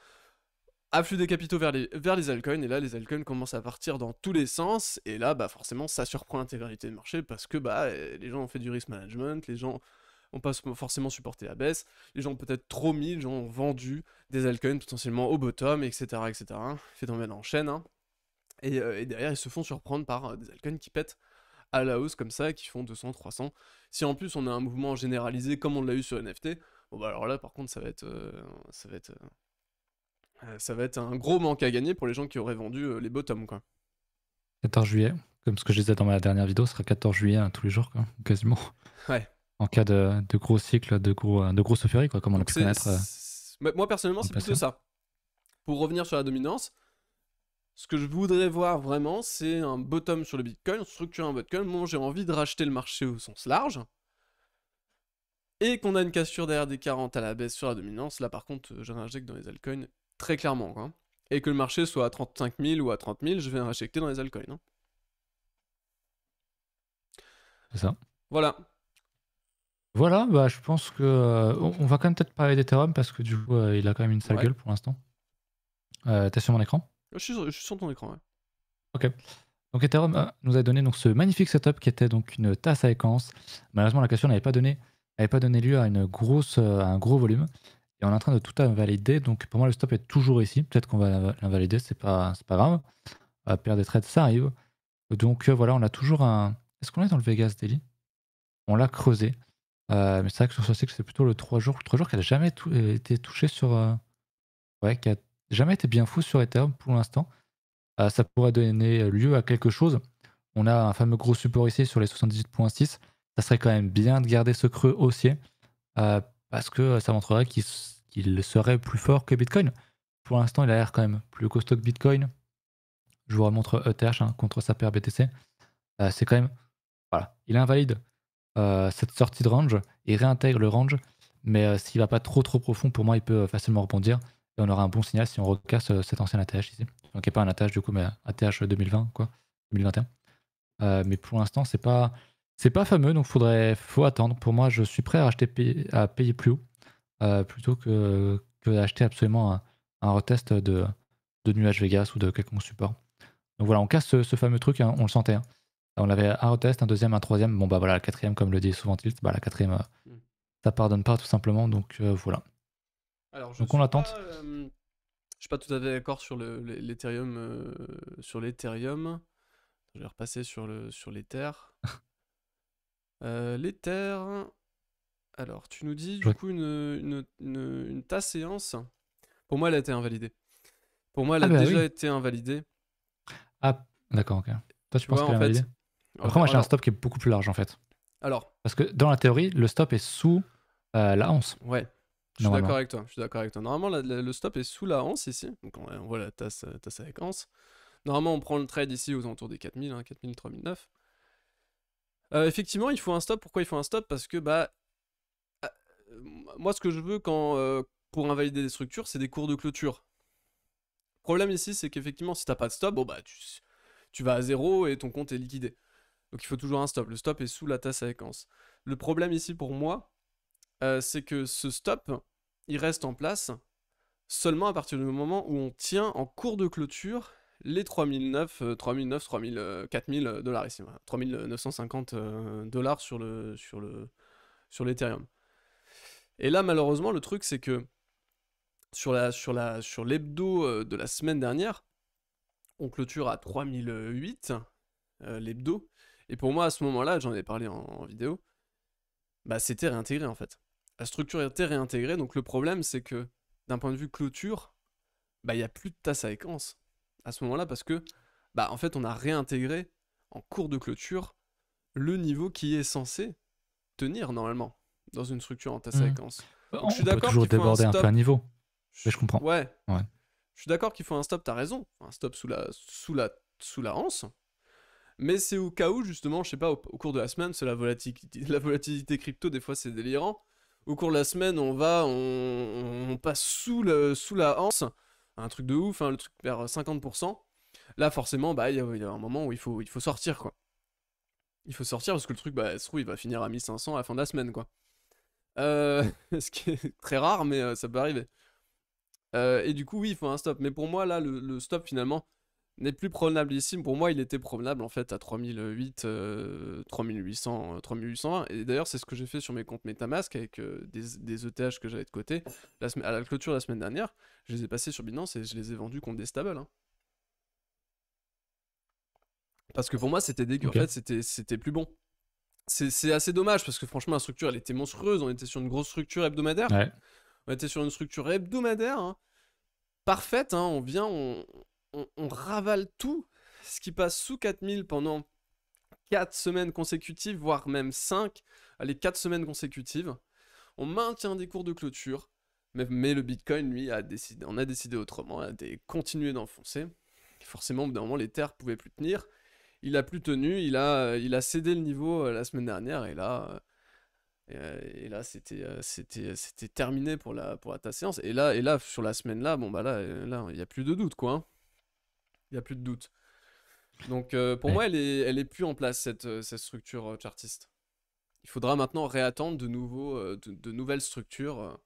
Speaker 1: afflux des capitaux vers les, vers les altcoins, et là les altcoins commencent à partir dans tous les sens, et là bah forcément ça surprend l'intégralité du marché parce que bah euh, les gens ont fait du risk management, les gens ont pas forcément supporté la baisse, les gens ont peut-être trop mis, les gens ont vendu des altcoins potentiellement au bottom, etc. etc. Phénomène en chaîne. Et, derrière ils se font surprendre par euh, des altcoins qui pètent à la hausse comme ça, qui font 200, 300. Si en plus on a un mouvement généralisé comme on l'a eu sur NFT, bon bah alors là par contre ça va être... Euh, ça va être euh, ça va être un gros manque à gagner pour les gens qui auraient vendu euh, les bottoms. Quoi.
Speaker 2: 14 juillet, comme ce que je disais dans ma dernière vidéo, ce sera 14 juillet hein, tous les jours, quasiment. Ouais. En cas de, gros cycle, de gros, euh, de gros quoi, comme on a pu connaître.
Speaker 1: Moi, personnellement, c'est plutôt ça. Pour revenir sur la dominance, ce que je voudrais voir vraiment, c'est un bottom sur le Bitcoin, structurer un Bitcoin. Moi, j'ai envie de racheter le marché au sens large et qu'on a une cassure derrière des 40 à la baisse sur la dominance, là par contre, réinjecte dans les altcoins Très clairement, quoi. Hein. Et que le marché soit à 35 000 ou à 30 000, je vais injecter dans les altcoins. Hein. C'est ça. Voilà.
Speaker 2: Voilà, bah, je pense que euh, on va quand même peut-être parler d'Ethereum parce que du coup, euh, il a quand même une sale gueule pour l'instant. Euh, t'es sur mon écran
Speaker 1: je suis, sur, ton écran, ouais.
Speaker 2: Ok. Donc Ethereum nous a donné donc ce magnifique setup qui était donc une tasse à équence. Malheureusement, la question n'avait pas donné, pas donné lieu à une grosse, à un gros volume et on est en train de tout invalider. Donc pour moi, le stop est toujours ici. Peut-être qu'on va l'invalider, c'est pas, pas grave. Euh, perdre des trades, ça arrive. Donc euh, voilà, on a toujours un. Est-ce qu'on est dans le Vegas Daily On l'a creusé. Euh, mais c'est vrai que sur ce cycle, c'est plutôt le 3 jours. Le 3 jours qui n'a jamais euh, été touché sur. Ouais, qui a jamais été bien fou sur Ethereum pour l'instant. ça pourrait donner lieu à quelque chose. On a un fameux gros support ici sur les 78.6. Ça serait quand même bien de garder ce creux haussier parce que ça montrerait qu'il serait plus fort que Bitcoin. Pour l'instant, il a l'air quand même plus costaud que Bitcoin. Je vous remontre ETH hein, contre sa paire BTC. Euh, c'est quand même. Voilà. Il invalide euh, cette sortie de range et réintègre le range. Mais s'il euh, s'il va pas trop trop profond, pour moi, il peut facilement rebondir. Et on aura un bon signal si on recasse cet ancien ATH ici. Donc, il n'y a pas un ATH du coup, mais ATH 2020, quoi. 2021. mais pour l'instant, c'est pas. C'est pas fameux, donc faudrait faut attendre. Pour moi, je suis prêt à acheter à payer plus haut euh, plutôt que, d'acheter absolument un, retest de, de nuage Vegas ou de quelconque support. Donc voilà, on casse ce, fameux truc, hein, on le sentait. Hein. Euh, on avait un retest, un deuxième, un troisième. Bon bah voilà, la quatrième, comme le dit souvent Tilt, bah la quatrième, euh, mm. ça pardonne pas tout simplement. Donc voilà.
Speaker 1: Alors, je donc on l'attente. je suis pas tout à fait d'accord sur l'Ethereum, sur Je vais repasser sur le sur l'Ether. Euh, les terres. Alors, tu nous dis du coup une, tasse séance. Pour moi, elle a été invalidée. Pour moi, elle ah a bah déjà été invalidée.
Speaker 2: Ah, d'accord, ok. Toi, tu, penses qu'elle est invalidée Après, moi, j'ai un stop qui est beaucoup plus large en fait. Alors Parce que dans la théorie, le stop est sous euh, la once. Ouais. Je suis d'accord
Speaker 1: avec toi. Je suis d'accord Normalement, le stop est sous la once ici. Donc, on, voit la tasse, euh, avec once. Normalement, on prend le trade ici aux alentours des 4000, hein, 4000, 3009. Euh, effectivement, il faut un stop. Pourquoi il faut un stop Parce que, bah, ah, euh, moi, ce que je veux quand, euh, pour invalider des structures, c'est des cours de clôture. Le problème ici, c'est qu'effectivement, si tu n'as pas de stop, bon, bah, tu, tu, vas à zéro et ton compte est liquidé. Donc, il faut toujours un stop. Le stop est sous la tasse à séquence. Le problème ici, pour moi, c'est que ce stop, il reste en place seulement à partir du moment où on tient en cours de clôture les 3009, 3009, 3000, 4000 dollars ici, 3950 dollars sur le sur le sur l'Ethereum. Et là, malheureusement, le truc c'est que sur la sur la sur l'hebdo euh, de la semaine dernière, on clôture à 3008 euh, l'hebdo. Et pour moi, à ce moment-là, j'en ai parlé en, vidéo, bah c'était réintégré en fait. La structure était réintégrée, donc le problème c'est que d'un point de vue clôture, bah il n'y a plus de tasse à équence à ce moment-là parce que, bah, en fait, on a réintégré en cours de clôture le niveau qui est censé tenir normalement dans une structure en ta mmh. séquence. Bah, Donc, je suis d'accord. Toujours déborder un, peu un niveau.
Speaker 2: Mais je comprends. Ouais.
Speaker 1: Je suis d'accord qu'il faut un stop. tu as raison. Un stop sous la sous la sous la hanse. Mais c'est au cas où, justement, je sais pas, au, cours de la semaine, c'est la volatilité, la volatilité crypto, des fois c'est délirant. Au cours de la semaine, on va, on, on passe sous, le, sous la hanse un truc de ouf, hein, le truc vers 50%, là forcément, bah il y, a un moment où il faut, il faut sortir quoi. Il faut sortir parce que le truc, bah, se trouve, il va finir à 1500 à la fin de la semaine quoi. Euh, ce qui est très rare, mais euh, ça peut arriver. Euh, et du coup, oui, il faut un stop. Mais pour moi, là, le stop finalement, n'est plus promenable ici. Pour moi, il était promenable en fait à 3008, 3800, euh, euh, Et d'ailleurs, c'est ce que j'ai fait sur mes comptes MetaMask avec euh, des, ETH e que j'avais de côté. La à la clôture la semaine dernière, je les ai passés sur Binance et je les ai vendus contre des stables. Hein. Parce que pour moi, c'était dégueu. En fait, c'était plus bon. C'est assez dommage parce que franchement, la structure, elle était monstrueuse. On était sur une grosse structure hebdomadaire. On était sur une structure hebdomadaire. Hein, parfaite. Hein. On vient, on, on, ravale tout ce qui passe sous 4000 pendant 4 semaines consécutives, voire même 5, les 4 semaines consécutives. On maintient des cours de clôture, mais, mais le Bitcoin, lui, a décidé, on a décidé autrement, a continuer continué d'enfoncer. Forcément, au d'un moment, les terres pouvaient plus tenir. Il a plus tenu, il a, il a cédé le niveau euh, la semaine dernière, et là, euh, euh, et, là, c'était, c'était, c'était terminé pour la, pour la ta séance. Et là, et là, sur la semaine là, bon bah là, là, il n'y a plus de doute quoi. Hein. Il n'y a plus de doute. Donc euh, pour moi, elle est, elle est plus en place, cette, euh, cette structure euh, chartiste. Il faudra maintenant réattendre de, nouveaux, de, nouvelles structures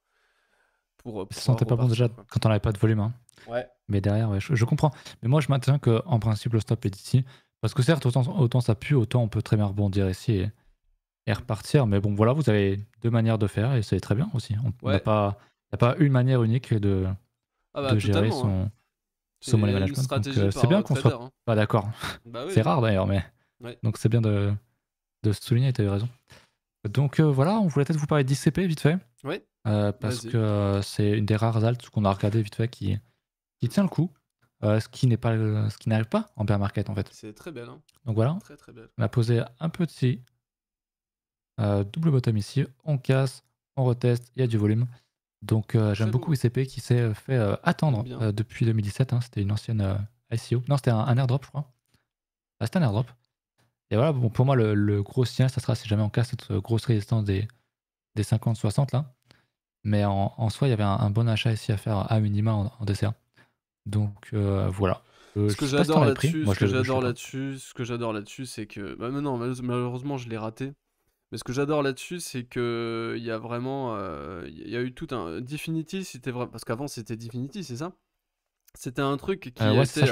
Speaker 1: pour. ne sentait pas bon déjà
Speaker 2: quand on n'avait pas de volume. Hein. Ouais. Mais derrière, je, comprends. Mais moi, je maintiens qu'en principe, le stop est ici. Parce que certes, autant, autant ça pue, autant on peut très bien rebondir ici et, repartir. Mais bon, voilà, vous avez deux manières de faire et c'est très bien aussi. On n'y pas, a pas une manière unique de,
Speaker 1: ah bah, gérer hein. son management. C'est euh, bien qu'on soit hein. pas d'accord. Bah c'est rare d'ailleurs, mais.
Speaker 2: Donc c'est bien de, de souligner, tu as raison. Donc euh, voilà, on voulait peut-être vous parler d'ICP vite fait. Oui. Euh, parce que c'est une des rares altes qu'on a regardé vite fait qui, qui tient le coup. ce qui n'est pas ce qui n'arrive pas en bear market en fait. C'est très belle. Hein. Donc voilà. Très, très belle. On a posé un petit double bottom ici. On casse, on reteste, il y a du volume. Donc euh, j'aime beaucoup ICP qui s'est euh, fait euh, attendre depuis 2017. Hein. c'était une ancienne ICO. E non, c'était un, airdrop, je crois. Ah, c'était un airdrop. Et voilà, pour moi, le, gros signal, ça sera si jamais on casse cette grosse résistance des, des 50-60 là. Mais en, soi, il y avait un, bon achat ici à faire à minima en, en DCA. Donc voilà. ce que j'adore là-dessus, ce que j'adore
Speaker 1: là-dessus, ce que j'adore là-dessus, c'est que bah, non, malheureusement, je l'ai raté. Mais ce que j'adore là-dessus, c'est que euh, il y a vraiment, euh, il y a eu tout un Definity, c'était vrai parce qu'avant c'était Definity, c'est ça C'était un truc qui euh, était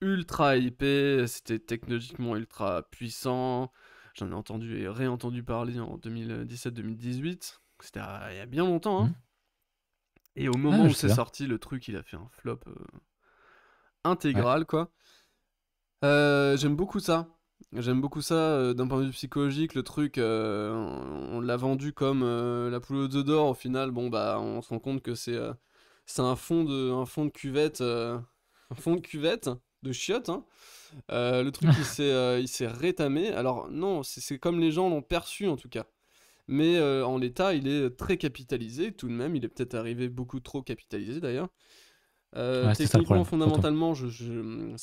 Speaker 1: ultra IP, c'était technologiquement ultra puissant. J'en ai entendu et réentendu parler en 2017-2018. C'était il y a bien longtemps. Hein. Mmh. Et au ah, moment où c'est sorti, le truc, il a fait un flop intégral, quoi. J'aime beaucoup ça. J'aime beaucoup ça euh, d'un point de vue psychologique. Le truc, euh, on, l'a vendu comme euh, la poule aux d'or. Au final, bon, bah, on se rend compte que c'est c'est un fond de un fond de cuvette, un fond de cuvette de chiottes. Hein. le truc, il s'est rétamé. Alors non, c'est comme les gens l'ont perçu en tout cas. Mais en l'état, il est très capitalisé. Tout de même, il est peut-être arrivé beaucoup trop capitalisé d'ailleurs. techniquement, fondamentalement, ça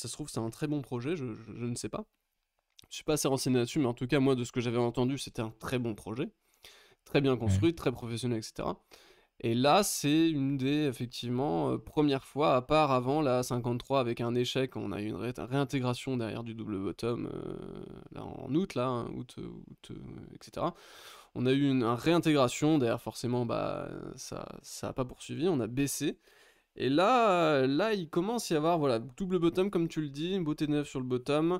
Speaker 1: se trouve, c'est un très bon projet. je ne sais pas. Je suis pas assez renseigné là-dessus, mais en tout cas, moi, de ce que j'avais entendu, c'était un très bon projet, très bien construit, très professionnel, etc. Et là, c'est une des, effectivement, première euh, premières fois, à part avant la 53 avec un échec, on a eu une réintégration derrière du double bottom euh, là, en août, là, hein, août, août euh, etc. On a eu une, réintégration, derrière forcément, bah, ça n'a pas poursuivi, on a baissé. Et là, là, il commence à y avoir, voilà, double bottom, comme tu le dis, une beauté neuf sur le bottom,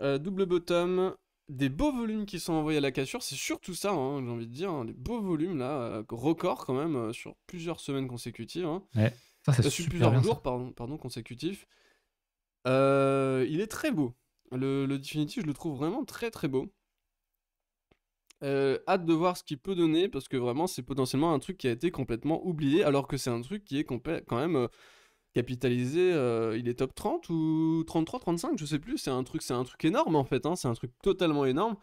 Speaker 1: euh, double bottom, des beaux volumes qui sont envoyés à la cassure, c'est surtout ça, hein, j'ai envie de dire, hein, des beaux volumes là, euh, record quand même euh, sur plusieurs semaines consécutives. Hein. ça c'est super plusieurs jours, Pardon, pardon, consécutifs. il est très beau. Le, le, Definitive, je le trouve vraiment très très beau. hâte de voir ce qu'il peut donner parce que vraiment c'est potentiellement un truc qui a été complètement oublié alors que c'est un truc qui est quand même capitalisé, euh, il est top 30 ou 33, 35, je sais plus. C'est un truc, c'est un truc énorme en fait. Hein. c'est un truc totalement énorme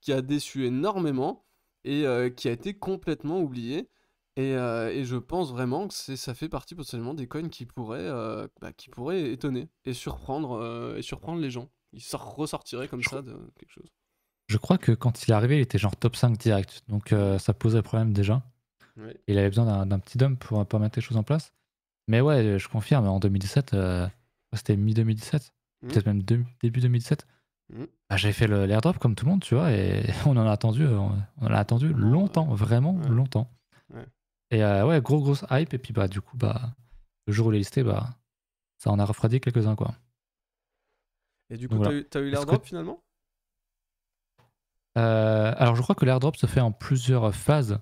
Speaker 1: qui a déçu énormément et euh, qui a été complètement oublié. Et, euh, je pense vraiment que ça fait partie potentiellement des coins qui pourraient, bah, qui pourraient étonner et surprendre, et surprendre les gens. Il sort, ressortirait comme ça de quelque chose.
Speaker 2: Je crois que quand il est arrivé, il était genre top 5 direct. Donc ça posait problème déjà. Il avait besoin d'un petit dump pour, pour mettre les choses en place. Mais ouais, je confirme, en 2017, euh, c'était mi-2017, mmh. peut-être même début 2017. Mmh. Bah, j'avais j'ai fait l'airdrop comme tout le monde, tu vois, et on en a attendu, euh, on, attendu longtemps, vraiment longtemps. Et euh, ouais, gros, grosse hype, et puis bah, du coup, bah, le jour où il est listé, bah, ça en a refroidi quelques-uns, quoi.
Speaker 1: Et du coup, t'as eu, l'airdrop finalement
Speaker 2: Alors, je crois que l'airdrop se fait en plusieurs phases.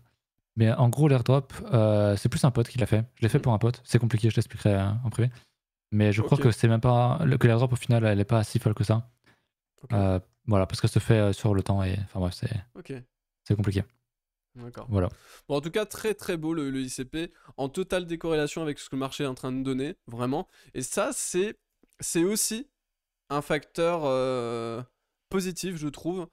Speaker 2: Mais en gros, l'airdrop, euh, c'est plus un pote qui l'a fait. Je l'ai fait mm. pour un pote. C'est compliqué, je t'expliquerai euh, en privé. Mais je crois que c'est même pas que l'airdrop au final, elle est pas si folle que ça. Euh, voilà, parce qu'elle se fait sur le temps et enfin bref, c'est ok c'est compliqué. Voilà.
Speaker 1: Bon, en tout cas, très très beau le, ICP, en totale décorrélation avec ce que le marché est en train de donner, vraiment. Et ça, c'est c'est aussi un facteur positif, je trouve,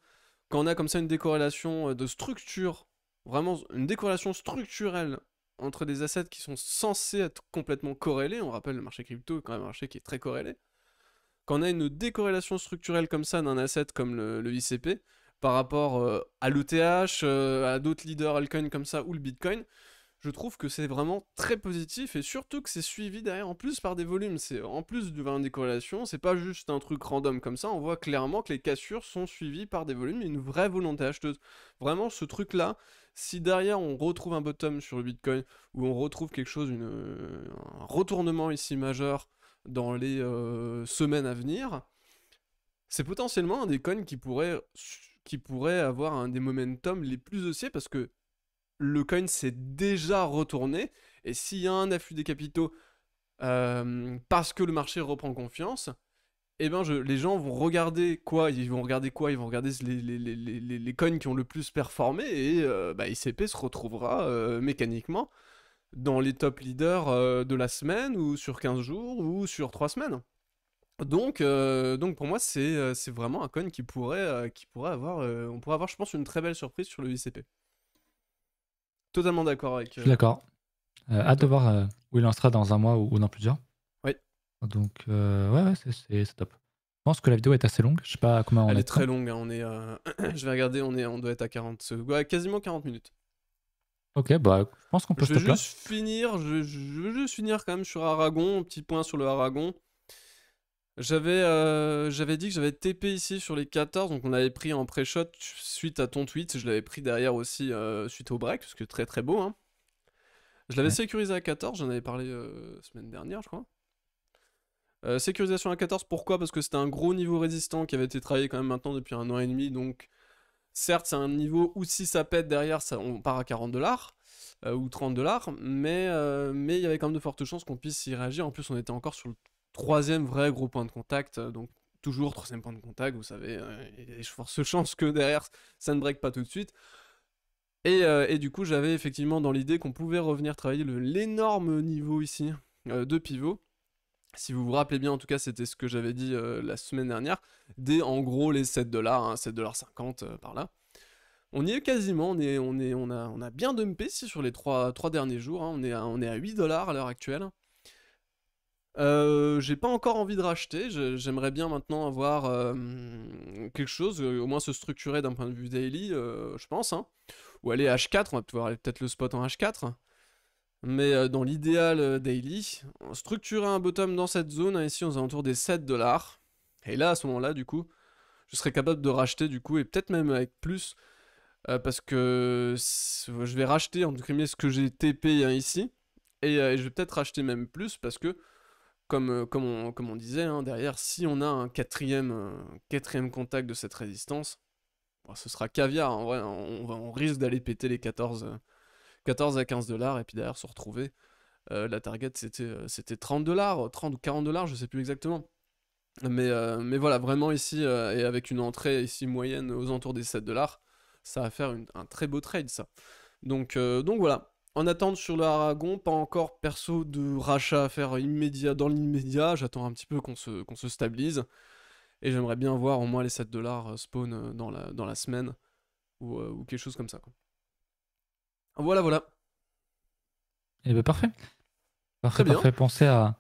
Speaker 1: quand on a comme ça une décorrélation de structure vraiment une décorrélation structurelle entre des assets qui sont censés être complètement corrélés, on rappelle le marché crypto est quand même un marché qui est très corrélé, quand on a une décorrélation structurelle comme ça d'un asset comme le, ICP par rapport euh, à l'ETH, euh, à d'autres leaders altcoins comme ça ou le Bitcoin, je trouve que c'est vraiment très positif et surtout que c'est suivi derrière en plus par des volumes. C'est en plus du vin des corrélations, c'est pas juste un truc random comme ça. On voit clairement que les cassures sont suivies par des volumes une vraie volonté acheteuse. Vraiment, ce truc-là, si derrière on retrouve un bottom sur le Bitcoin ou on retrouve quelque chose, euh, un retournement ici majeur dans les euh, semaines à venir, c'est potentiellement un des coins qui pourrait qui pourrait avoir un des momentum les plus haussiers parce que le coin s'est déjà retourné. Et s'il y a un afflux des capitaux euh, parce que le marché reprend confiance, eh ben les gens vont regarder quoi Ils vont regarder quoi Ils vont regarder les, coins qui ont le plus performé et ICP euh, bah, se retrouvera euh, mécaniquement dans les top leaders de la semaine ou sur 15 jours ou sur 3 semaines. Donc, donc pour moi, c'est vraiment un coin qui pourrait, qui pourrait avoir, on pourrait avoir, je pense, une très belle surprise sur le ICP totalement d'accord avec. Je suis euh, d'accord.
Speaker 2: Euh, hâte de voir euh, où il en sera dans un mois ou, dans plusieurs. Oui. Donc, ouais, c'est top. Je pense que la vidéo est assez longue. Je sais pas comment on Elle est, très
Speaker 1: longue. Hein. on est, je vais regarder. On est, on doit être à 40, ouais, quasiment 40 minutes.
Speaker 2: Ok, bah, je pense qu'on peut. Je vais juste
Speaker 1: finir. Je, je, vais juste finir quand même sur Aragon. Petit point sur le Aragon. J'avais euh, j'avais dit que j'avais TP ici sur les 14, donc on l'avait pris en pré-shot suite à ton tweet. Je l'avais pris derrière aussi euh, suite au break, parce que très très beau. Hein. Je l'avais sécurisé à 14, j'en avais parlé la euh, semaine dernière, je crois. sécurisation à 14, pourquoi Parce que c'était un gros niveau résistant qui avait été travaillé quand même maintenant depuis un an et demi. Donc, certes, c'est un niveau où si ça pète derrière, ça, on part à 40 dollars ou 30 dollars, mais mais il y avait quand même de fortes chances qu'on puisse y réagir. En plus, on était encore sur le troisième vrai gros point de contact. Euh, donc toujours troisième point de contact, vous savez, il y a chance que derrière ça ne break pas tout de suite. Et, euh, du coup, j'avais effectivement dans l'idée qu'on pouvait revenir travailler l'énorme niveau ici euh, de pivot. Si vous vous rappelez bien, en tout cas, c'était ce que j'avais dit la semaine dernière, dès en gros les 7 dollars, 7,50 hein, dollars par là. On y est quasiment, on, on, est, on, a, on a bien dumpé sur les trois derniers jours, on, hein. est on est à 8 dollars à l'heure actuelle. Euh, j'ai pas encore envie de racheter. J'aimerais bien maintenant avoir euh, quelque chose, euh, au moins se structurer d'un point de vue daily, je pense. Hein. Ou aller H4, on va pouvoir aller peut-être le spot en H4. Mais dans l'idéal daily, structurer un bottom dans cette zone, hein, ici aux alentours des 7 dollars. Et là, à ce moment-là, du coup, je serais capable de racheter, du coup, et peut-être même avec plus. parce que je vais racheter, en tout ce que j'ai TP hein, ici. et, je vais peut-être racheter même plus parce que comme, euh, comme, on, comme on disait, hein, derrière, si on a un quatrième, euh, quatrième contact de cette résistance, bah, ce sera caviar. En vrai, on, risque d'aller péter les 14, 14 euh, à 15 dollars et puis derrière se retrouver. la target, c'était 30 dollars, 30 ou 40 dollars, je sais plus exactement. Mais, mais voilà, vraiment ici, et avec une entrée ici moyenne aux alentours des 7 dollars, ça va faire un très beau trade, ça. Donc, donc voilà, en attente sur le Aragon, pas encore perso de rachat à faire immédiat dans l'immédiat. J'attends un petit peu qu'on se, qu'on se stabilise. Et j'aimerais bien voir au moins les 7 dollars euh, spawn euh, dans la, dans la semaine ou, euh, ou quelque chose comme ça. Voilà, voilà. Et
Speaker 2: eh bien ben parfait. Parfait, parfait. Pensez à,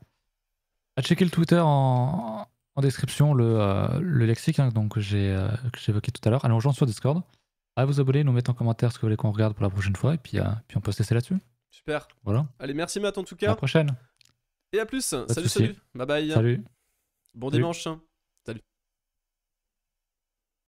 Speaker 2: à, checker le Twitter en, en description, le, le lexique hein, donc, que j'ai tout à l'heure. Allez, rejoint sur Discord à vous abonner, nous mettre en commentaire ce que vous voulez qu'on regarde pour la prochaine fois, et puis, euh, puis on peut se laisser là-dessus. Super. Voilà. Allez, merci Matt en tout cas. À la prochaine.
Speaker 1: Et à plus. salut, salut. Bye bye. Salut. Bon dimanche.